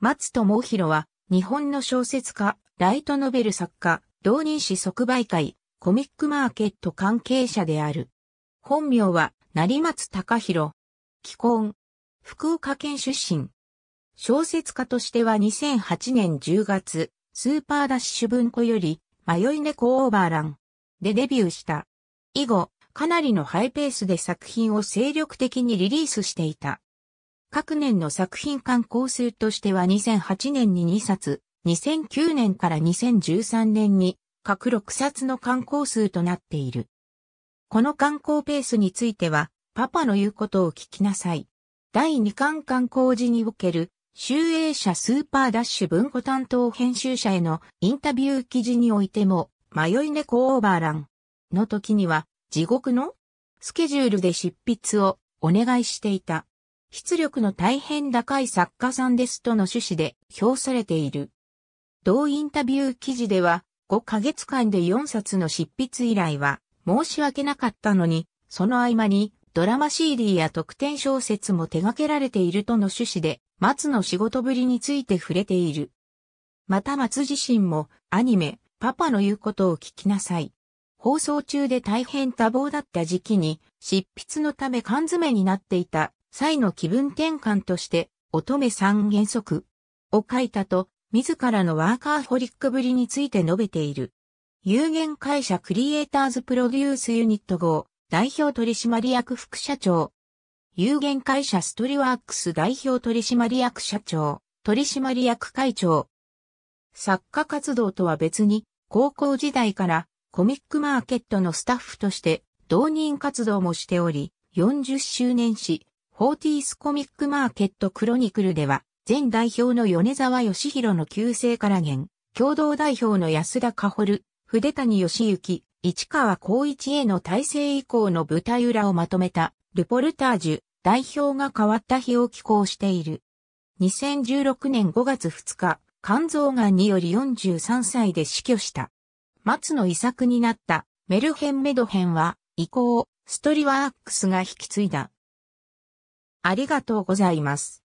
松友弘は、日本の小説家、ライトノベル作家、同人誌即売会、コミックマーケット関係者である。本名は、成松隆弘。既婚。福岡県出身。小説家としては2008年10月、スーパーダッシュ文庫より、迷い猫オーバーラン。でデビューした。以後、かなりのハイペースで作品を精力的にリリースしていた。各年の作品刊行数としては2008年に2冊、2009年から2013年に各6冊の観光数となっている。この観光ペースについては、パパの言うことを聞きなさい。第2巻観光時における、集英社スーパーダッシュ文庫担当編集者へのインタビュー記事においても、迷い猫オーバーランの時には、地獄のスケジュールで執筆をお願いしていた。出力の大変高い作家さんですとの趣旨で評されている。同インタビュー記事では、5ヶ月間で4冊の執筆依頼は申し訳なかったのに、その合間にドラマ CD や特典小説も手掛けられているとの趣旨で、松の仕事ぶりについて触れている。また松自身もアニメ、パパの言うことを聞きなさい。放送中で大変多忙だった時期に執筆のため缶詰になっていた際の気分転換として、乙女三原則を書いたと、自らのワーカーホリックぶりについて述べている。有限会社クリエイターズプロデュースユニット号代表取締役副社長。有限会社ストリワークス代表取締役社長、取締役会長。作家活動とは別に、高校時代からコミックマーケットのスタッフとして、同人活動もしており、40周年誌、フォーティースコミックマーケットクロニクルでは、前代表の米沢義弘の旧姓から現、共同代表の安田かほる、筆谷義行、市川光一への体制移行の舞台裏をまとめた、ルポルタージュ、代表が変わった日を寄稿している。2016年5月2日、肝臓がんにより43歳で死去した。松の遺作になったメルヘンメドヘンは、移行、ストリワークスが引き継いだ。ありがとうございます。